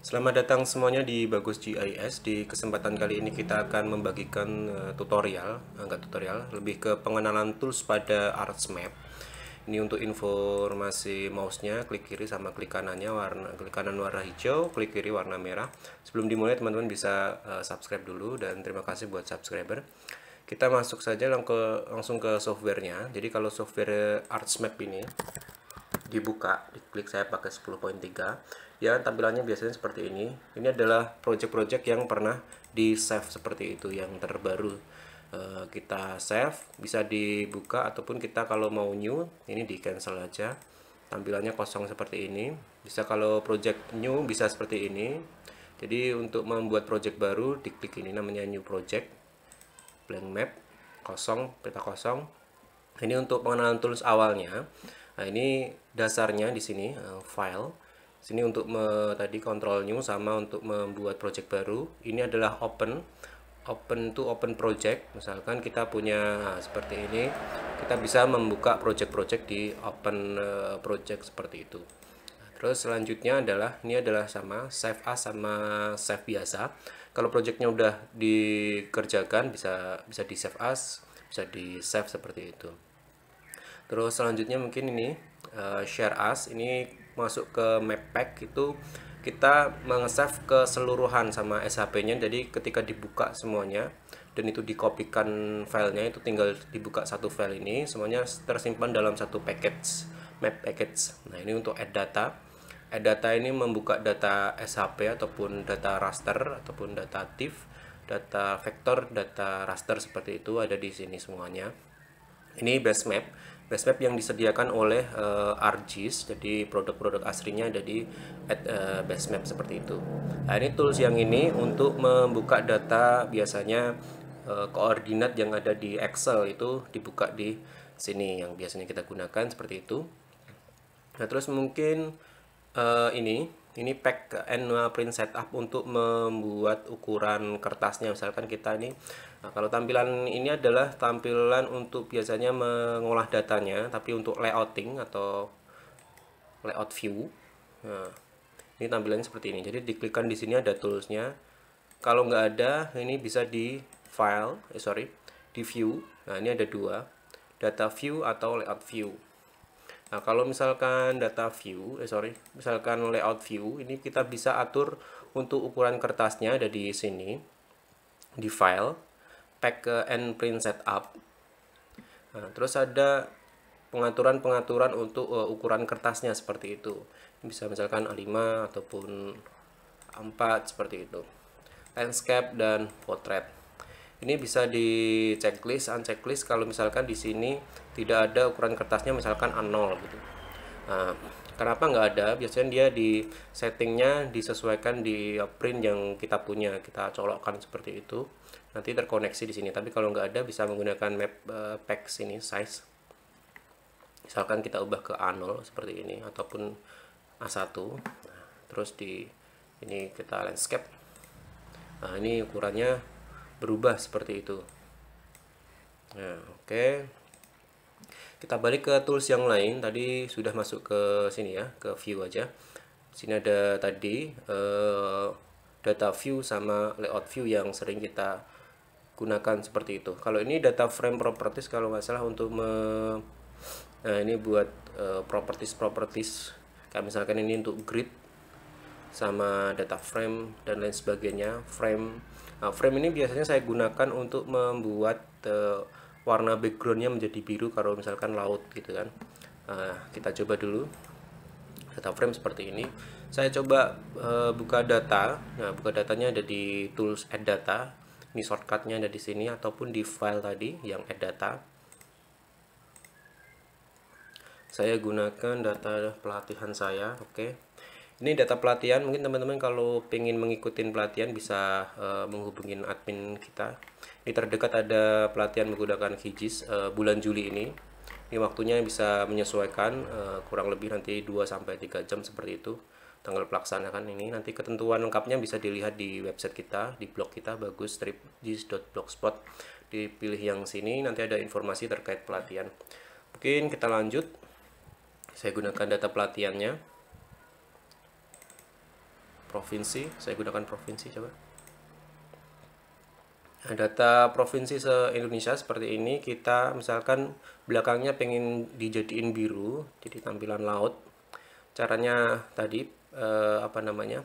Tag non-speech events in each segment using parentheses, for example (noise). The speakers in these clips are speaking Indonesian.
Selamat datang semuanya di Bagus GIS. Di kesempatan kali ini kita akan membagikan eh, tutorial, eh, enggak tutorial, lebih ke pengenalan tools pada ArtsMap. Ini untuk informasi mouse-nya, klik kiri sama klik kanannya warna klik kanan warna hijau, klik kiri warna merah. Sebelum dimulai teman-teman bisa eh, subscribe dulu dan terima kasih buat subscriber. Kita masuk saja langsung ke softwarenya. Jadi kalau software ArtsMap ini dibuka, diklik saya pakai 10.3 ya tampilannya biasanya seperti ini ini adalah project-project yang pernah di save seperti itu yang terbaru e, kita save bisa dibuka ataupun kita kalau mau new ini di cancel aja tampilannya kosong seperti ini bisa kalau project new bisa seperti ini jadi untuk membuat project baru diklik ini namanya new project blank map kosong peta kosong ini untuk pengenalan tools awalnya nah ini dasarnya di sini eh, file sini untuk me, tadi kontrol new sama untuk membuat project baru ini adalah open open to open project misalkan kita punya nah, seperti ini kita bisa membuka project-project di open eh, project seperti itu terus selanjutnya adalah ini adalah sama save as sama save biasa kalau projectnya udah dikerjakan bisa bisa di save as bisa di save seperti itu terus selanjutnya mungkin ini uh, share as ini masuk ke map pack itu kita mengesave keseluruhan sama SHP-nya jadi ketika dibuka semuanya dan itu dikopikan filenya itu tinggal dibuka satu file ini semuanya tersimpan dalam satu package map package nah ini untuk add data add data ini membuka data SHP ataupun data raster ataupun data TIFF data vektor data raster seperti itu ada di sini semuanya ini base map map yang disediakan oleh uh, eh, ArcGIS, jadi produk-produk aslinya ada di at, uh, map seperti itu. Nah, ini tools yang ini untuk membuka data biasanya uh, koordinat yang ada di Excel itu dibuka di sini yang biasanya kita gunakan seperti itu. Nah, terus mungkin uh, ini ini pack annual print setup untuk membuat ukuran kertasnya misalkan kita ini nah, kalau tampilan ini adalah tampilan untuk biasanya mengolah datanya tapi untuk layouting atau layout view nah, ini tampilannya seperti ini jadi diklikkan di sini ada toolsnya kalau nggak ada ini bisa di file eh, sorry di view nah ini ada dua data view atau layout view Nah, kalau misalkan data view, eh sorry, misalkan layout view, ini kita bisa atur untuk ukuran kertasnya ada di sini, di file, pack ke end print setup. Nah, terus ada pengaturan-pengaturan untuk uh, ukuran kertasnya seperti itu. Bisa misalkan A5 ataupun A4 seperti itu. Landscape dan portrait ini bisa di checklist unchecklist kalau misalkan di sini tidak ada ukuran kertasnya misalkan A0 gitu nah, kenapa nggak ada biasanya dia di settingnya disesuaikan di print yang kita punya kita colokkan seperti itu nanti terkoneksi di sini tapi kalau nggak ada bisa menggunakan map uh, pack sini size misalkan kita ubah ke A0 seperti ini ataupun A1 nah, terus di ini kita landscape nah ini ukurannya berubah seperti itu nah, oke kita balik ke tools yang lain tadi sudah masuk ke sini ya ke view aja sini ada tadi uh, data view sama layout view yang sering kita gunakan seperti itu kalau ini data frame properties kalau nggak salah untuk me nah ini buat uh, properties properties kayak misalkan ini untuk grid sama data frame dan lain sebagainya frame Nah, frame ini biasanya saya gunakan untuk membuat uh, warna backgroundnya menjadi biru kalau misalkan laut gitu kan. Nah, kita coba dulu data frame seperti ini. Saya coba uh, buka data. Nah, buka datanya ada di tools add data. Ini shortcutnya ada di sini ataupun di file tadi yang add data. Saya gunakan data pelatihan saya, oke. Okay ini data pelatihan mungkin teman-teman kalau pengen mengikuti pelatihan bisa uh, menghubungi admin kita ini terdekat ada pelatihan menggunakan Hijis uh, bulan Juli ini ini waktunya bisa menyesuaikan uh, kurang lebih nanti 2-3 jam seperti itu tanggal pelaksanaan ini nanti ketentuan lengkapnya bisa dilihat di website kita di blog kita bagus tripjis.blogspot dipilih yang sini nanti ada informasi terkait pelatihan mungkin kita lanjut saya gunakan data pelatihannya provinsi saya gunakan provinsi coba nah, data provinsi se Indonesia seperti ini kita misalkan belakangnya pengen dijadiin biru jadi tampilan laut caranya tadi eh, apa namanya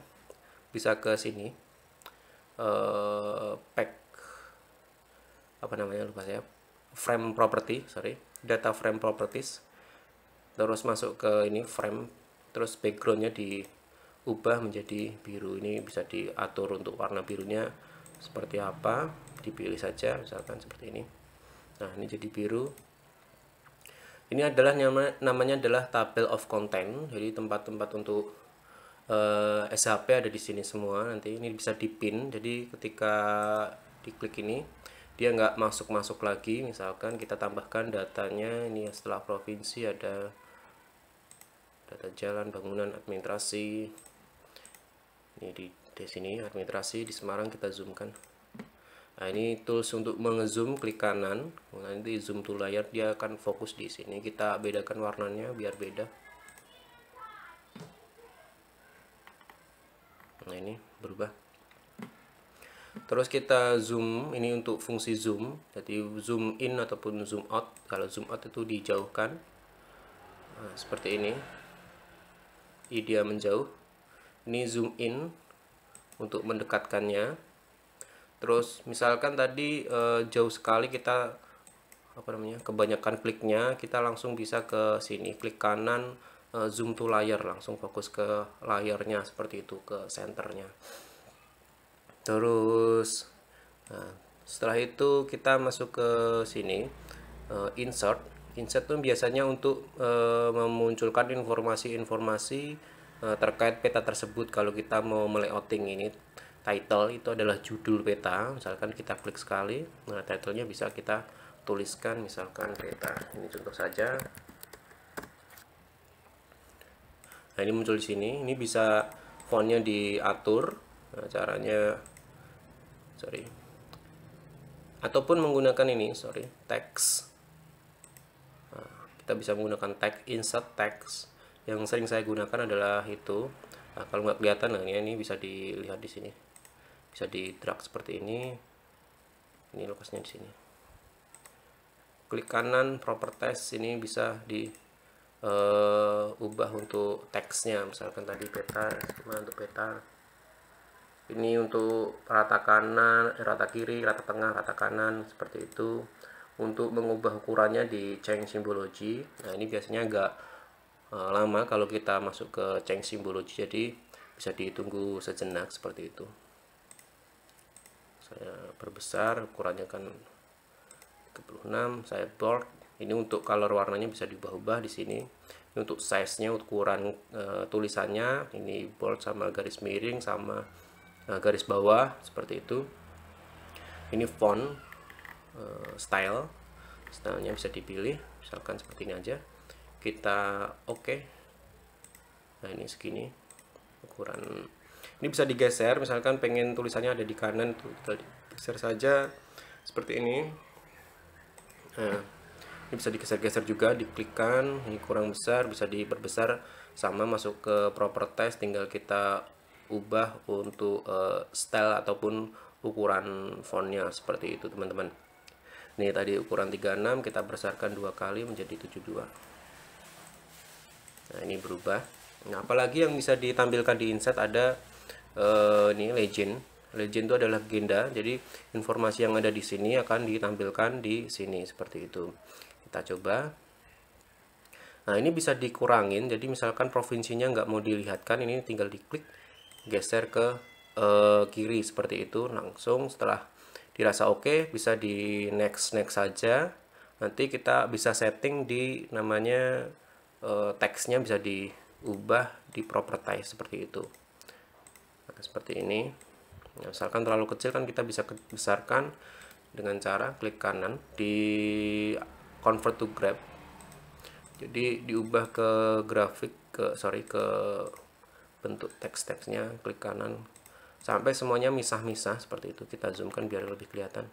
bisa ke sini eh, pack apa namanya lupa saya frame property sorry data frame properties terus masuk ke ini frame terus backgroundnya di ubah menjadi biru ini bisa diatur untuk warna birunya seperti apa dipilih saja misalkan seperti ini nah ini jadi biru ini adalah namanya adalah tabel of content jadi tempat-tempat untuk uh, eh, SHP ada di sini semua nanti ini bisa dipin jadi ketika diklik ini dia nggak masuk-masuk lagi misalkan kita tambahkan datanya ini setelah provinsi ada data jalan bangunan administrasi ini di, di sini administrasi di Semarang kita zoomkan nah ini tools untuk mengezoom klik kanan nanti zoom to layar dia akan fokus di sini kita bedakan warnanya biar beda nah ini berubah terus kita zoom ini untuk fungsi zoom jadi zoom in ataupun zoom out kalau zoom out itu dijauhkan nah, seperti ini ini dia menjauh ini zoom in untuk mendekatkannya terus misalkan tadi eh, jauh sekali kita apa namanya kebanyakan kliknya kita langsung bisa ke sini klik kanan eh, zoom to layer langsung fokus ke layarnya seperti itu ke centernya terus nah, setelah itu kita masuk ke sini eh, insert insert tuh biasanya untuk memunculkan informasi-informasi Eh, terkait peta tersebut kalau kita mau melayouting ini title itu adalah judul peta misalkan kita klik sekali nah titlenya bisa kita tuliskan misalkan peta ini contoh saja nah ini muncul di sini ini bisa fontnya diatur nah, caranya sorry ataupun menggunakan ini sorry teks nah, kita bisa menggunakan tag insert text yang sering saya gunakan adalah itu nah, kalau nggak kelihatan lah ini ini bisa dilihat di sini bisa di drag seperti ini ini lokasinya di sini klik kanan properties ini bisa di uh, ubah untuk teksnya misalkan tadi peta cuma untuk peta ini untuk rata kanan rata kiri rata tengah rata kanan seperti itu untuk mengubah ukurannya di change symbology nah ini biasanya agak Eh, lama kalau kita masuk ke change simbologi jadi bisa ditunggu sejenak seperti itu saya perbesar ukurannya kan 36 saya bold ini untuk color warnanya bisa diubah-ubah di sini ini untuk size nya ukuran e, tulisannya ini bold sama garis miring sama e, garis bawah seperti itu ini font e, style stylenya bisa dipilih misalkan seperti ini aja kita oke okay. nah ini segini ukuran ini bisa digeser misalkan pengen tulisannya ada di kanan tuh tinggal geser saja seperti ini nah ini bisa digeser-geser juga diklikkan ini kurang besar bisa diperbesar sama masuk ke properties tinggal kita ubah untuk uh, style ataupun ukuran fontnya seperti itu teman-teman ini tadi ukuran 36 kita besarkan dua kali menjadi 72 nah ini berubah nah apalagi yang bisa ditampilkan di insert ada uh, ini legend legend itu adalah legenda jadi informasi yang ada di sini akan ditampilkan di sini seperti itu kita coba nah ini bisa dikurangin jadi misalkan provinsinya nggak mau dilihatkan ini tinggal diklik geser ke uh, kiri seperti itu langsung setelah dirasa oke okay, bisa di next next saja nanti kita bisa setting di namanya Eh, teksnya bisa diubah di property seperti itu nah, seperti ini nah, misalkan terlalu kecil kan kita bisa besarkan dengan cara klik kanan di convert to grab jadi diubah ke grafik ke sorry ke bentuk teks-teksnya klik kanan sampai semuanya misah-misah seperti itu kita zoomkan biar lebih kelihatan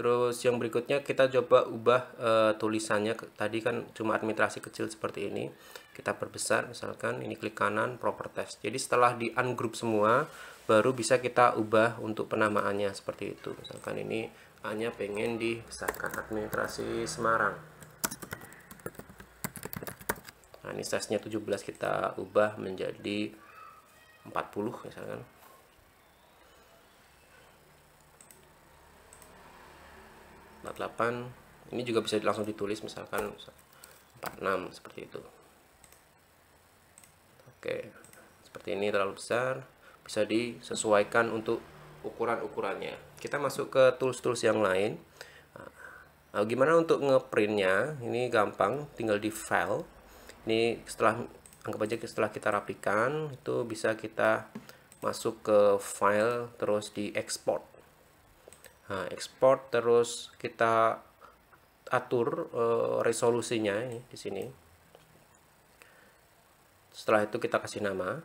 Terus yang berikutnya kita coba ubah e, tulisannya. Tadi kan cuma administrasi kecil seperti ini. Kita perbesar misalkan ini klik kanan properties. Jadi setelah di ungroup semua baru bisa kita ubah untuk penamaannya seperti itu. Misalkan ini hanya pengen di dibesarkan administrasi Semarang. Nah, ini size-nya 17 kita ubah menjadi 40 misalkan. 48 ini juga bisa langsung ditulis misalkan 46 seperti itu oke seperti ini terlalu besar bisa disesuaikan untuk ukuran-ukurannya kita masuk ke tools-tools yang lain nah, gimana untuk ngeprintnya ini gampang tinggal di file ini setelah anggap aja setelah kita rapikan itu bisa kita masuk ke file terus diekspor nah, ekspor terus kita atur uh, resolusinya ya, di sini setelah itu kita kasih nama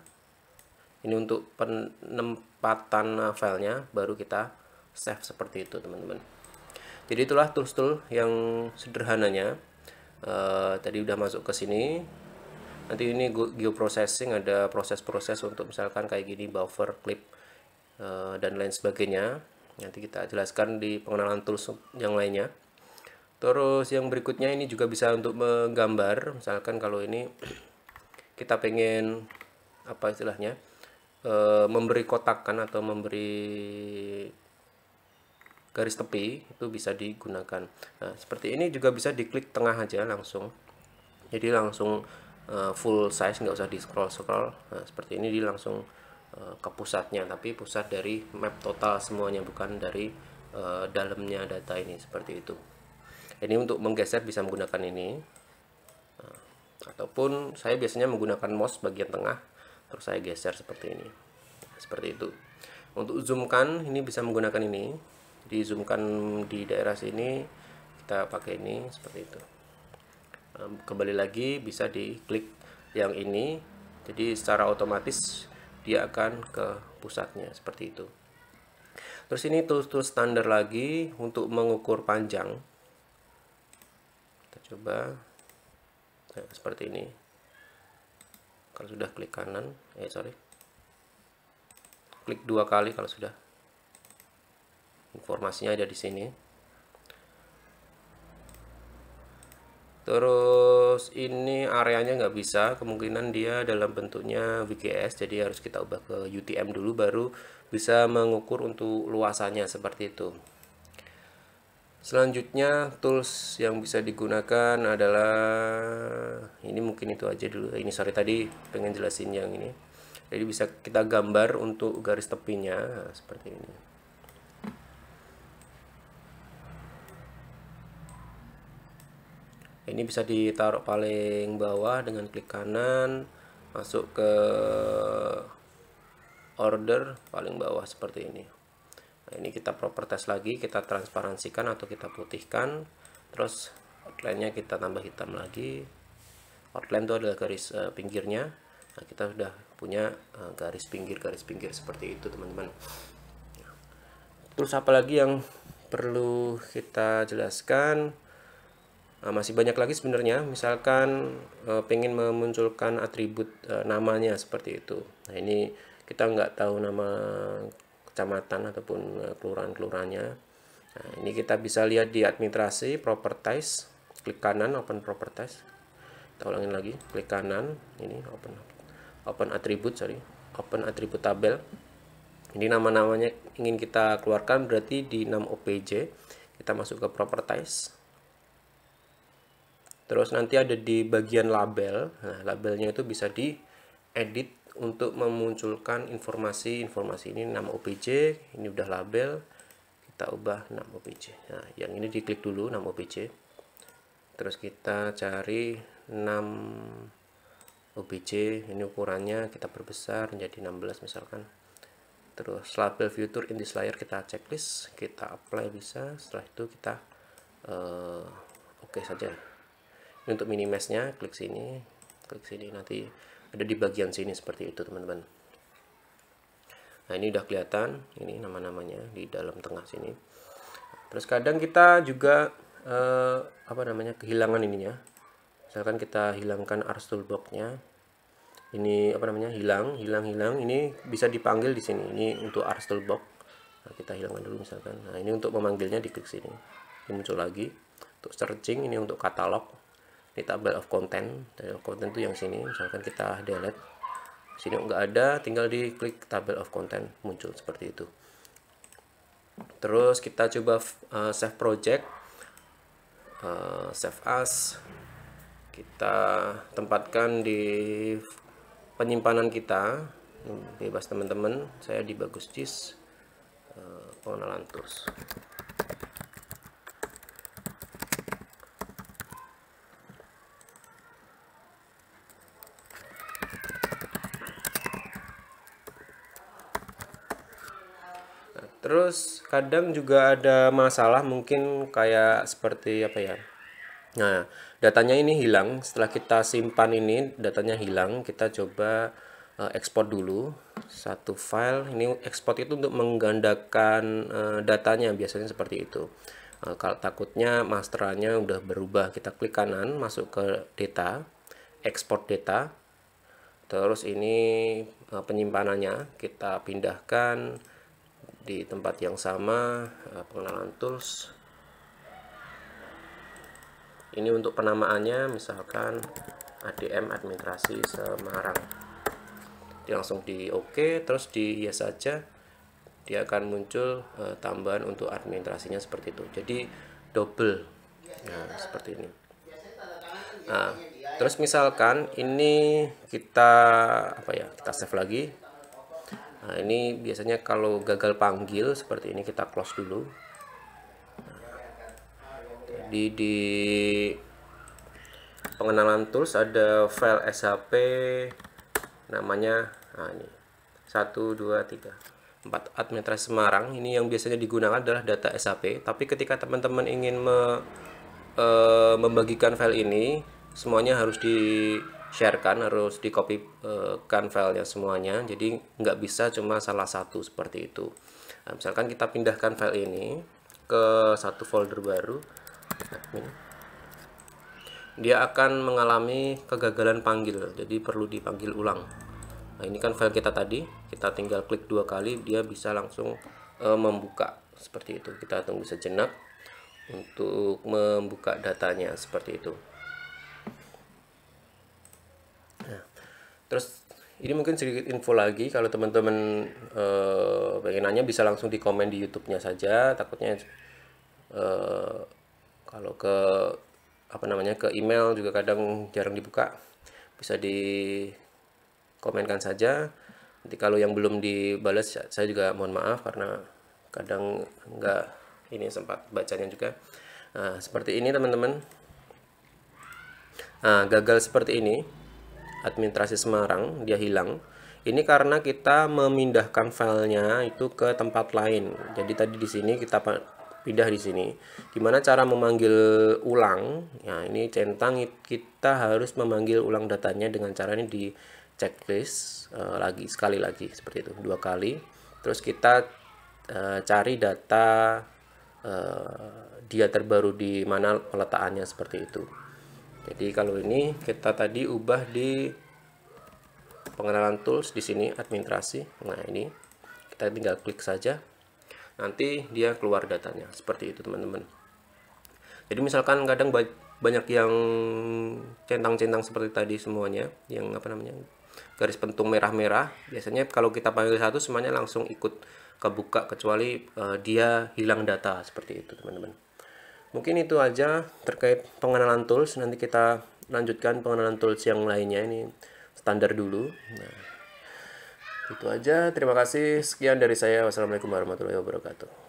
ini untuk penempatan eh, filenya baru kita save seperti itu teman-teman jadi itulah tools tool yang sederhananya uh, tadi udah masuk ke sini nanti ini geoprocessing ada proses-proses untuk misalkan kayak gini buffer clip uh, dan lain sebagainya nanti kita jelaskan di pengenalan tools yang lainnya terus yang berikutnya ini juga bisa untuk menggambar misalkan kalau ini (clears throat) kita pengen apa istilahnya e, memberi kotakan atau memberi garis tepi itu bisa digunakan nah seperti ini juga bisa diklik tengah aja langsung jadi langsung e, full size nggak usah di scroll scroll nah, seperti ini di langsung Eh, ke pusatnya tapi pusat dari map total semuanya bukan dari uh, dalamnya data ini seperti itu ini untuk menggeser bisa menggunakan ini nah, ataupun saya biasanya menggunakan mouse bagian tengah terus saya geser seperti ini seperti itu untuk zoomkan ini bisa menggunakan ini di zoomkan di daerah sini kita pakai ini seperti itu kembali lagi bisa diklik yang ini jadi secara otomatis dia akan ke pusatnya seperti itu. Terus ini tools tool standar lagi untuk mengukur panjang. Kita coba nah, seperti ini. Kalau sudah klik kanan, eh sorry, klik dua kali kalau sudah. Informasinya ada di sini. terus ini areanya nggak bisa kemungkinan dia dalam bentuknya VGS jadi harus kita ubah ke UTM dulu baru bisa mengukur untuk luasannya seperti itu selanjutnya tools yang bisa digunakan adalah ini mungkin itu aja dulu ini sorry tadi pengen jelasin yang ini jadi bisa kita gambar untuk garis tepinya seperti ini ini bisa ditaruh paling bawah dengan klik kanan masuk ke order paling bawah seperti ini nah ini kita properties lagi kita transparansikan atau kita putihkan terus outline nya kita tambah hitam lagi outline itu adalah garis uh, pinggirnya nah kita sudah punya uh, garis pinggir garis pinggir seperti itu teman-teman terus apa lagi yang perlu kita jelaskan Ah, masih banyak lagi sebenarnya misalkan eh, pengen memunculkan atribut eh, namanya seperti itu nah ini kita nggak tahu nama kecamatan ataupun eh, kelurahan-kelurahannya nah, ini kita bisa lihat di administrasi properties klik kanan open properties kita ulangin lagi klik kanan ini open open atribut sorry open atribut tabel ini nama-namanya ingin kita keluarkan berarti di nama OPJ kita masuk ke properties Terus nanti ada di bagian label. Nah, labelnya itu bisa di edit untuk memunculkan informasi-informasi ini nama OPJ, ini udah label. Kita ubah nama OPJ. Nah, yang ini diklik dulu nama OPJ. Terus kita cari 6 OPC, ini ukurannya kita perbesar menjadi 16 misalkan. Terus label future in this layer kita checklist, kita apply bisa. Setelah itu kita uh, oke okay saja untuk minimesnya klik sini klik sini nanti ada di bagian sini seperti itu teman-teman nah ini udah kelihatan ini nama-namanya di dalam tengah sini terus kadang kita juga eh, apa namanya kehilangan ininya misalkan kita hilangkan ars toolboxnya ini apa namanya hilang hilang hilang ini bisa dipanggil di sini ini untuk ars toolbox nah, kita hilangkan dulu misalkan nah ini untuk memanggilnya diklik sini ini muncul lagi untuk searching ini untuk katalog di tabel of content tabel of content itu yang sini misalkan kita delete sini nggak ada tinggal di klik tabel of content muncul seperti itu terus kita coba uh, save project uh, save as kita tempatkan di penyimpanan kita bebas teman-teman saya di bagus jis uh, eh, pengenalan tools terus kadang juga ada masalah mungkin kayak seperti apa ya nah datanya ini hilang setelah kita simpan ini datanya hilang kita coba uh, eh, ekspor dulu satu file ini ekspor itu untuk menggandakan eh, datanya biasanya seperti itu eh, kalau takutnya masternya udah berubah kita klik kanan masuk ke data ekspor data terus ini penyimpanannya kita pindahkan di tempat yang sama eh, pengenalan tools ini untuk penamaannya misalkan ADM administrasi Semarang dia langsung di OK terus di yes saja dia akan muncul uh, tambahan untuk administrasinya seperti itu jadi double nah seperti ini nah terus misalkan ini kita apa ya kita save lagi Nah, ini biasanya kalau gagal panggil seperti ini kita close dulu. Jadi di pengenalan tools ada file SHP namanya nah ini 1 2 3 4 administrasi Semarang. Ini yang biasanya digunakan adalah data SHP, tapi ketika teman-teman ingin me, e, membagikan file ini semuanya harus di sharekan harus di copy kan filenya semuanya jadi nggak bisa cuma salah satu seperti itu nah, misalkan kita pindahkan file ini ke satu folder baru admin dia akan mengalami kegagalan panggil jadi perlu dipanggil ulang nah ini kan file kita tadi kita tinggal klik dua kali dia bisa langsung uh, membuka seperti itu kita tunggu sejenak untuk membuka datanya seperti itu Terus ini mungkin sedikit info lagi kalau teman-teman uh, pengen nanya bisa langsung di komen di YouTube-nya saja. Takutnya uh, kalau ke apa namanya ke email juga kadang jarang dibuka. Bisa di komenkan saja. Nanti kalau yang belum dibalas saya juga mohon maaf karena kadang nggak ini sempat bacanya juga. Nah, seperti ini teman-teman. Nah, gagal seperti ini administrasi Semarang dia hilang ini karena kita memindahkan filenya itu ke tempat lain jadi tadi di sini kita pindah di sini gimana cara memanggil ulang ya ini centang kita harus memanggil ulang datanya dengan cara ini di checklist uh, lagi sekali lagi seperti itu dua kali terus kita uh, cari data uh, dia terbaru di mana peletakannya seperti itu jadi kalau ini kita tadi ubah di pengenalan tools di sini administrasi nah ini kita tinggal klik saja nanti dia keluar datanya seperti itu teman-teman jadi misalkan kadang banyak yang centang-centang seperti tadi semuanya yang apa namanya garis pentung merah-merah biasanya kalau kita panggil satu semuanya langsung ikut kebuka kecuali uh, dia hilang data seperti itu teman-teman mungkin itu aja terkait pengenalan tools nanti kita lanjutkan pengenalan tools yang lainnya ini standar dulu nah, itu aja terima kasih sekian dari saya wassalamualaikum warahmatullahi wabarakatuh